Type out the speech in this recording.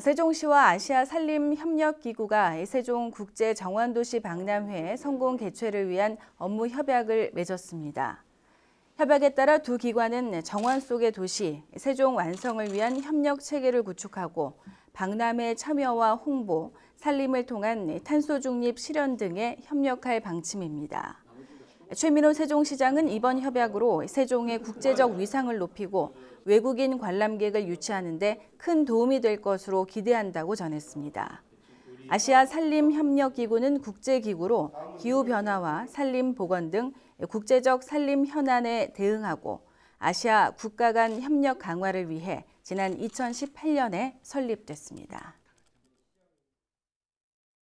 세종시와 아시아 산림 협력 기구가 세종 국제 정원도시 박람회 성공 개최를 위한 업무 협약을 맺었습니다. 협약에 따라 두 기관은 정원 속의 도시 세종 완성을 위한 협력 체계를 구축하고 박람회 참여와 홍보, 산림을 통한 탄소 중립 실현 등에 협력할 방침입니다. 최민호 세종시장은 이번 협약으로 세종의 국제적 위상을 높이고 외국인 관람객을 유치하는 데 큰 도움이 될 것으로 기대한다고 전했습니다. 아시아 산림협력기구는 국제기구로 기후변화와 산림보건 등 국제적 산림 현안에 대응하고 아시아 국가 간 협력 강화를 위해 지난 2018년에 설립됐습니다.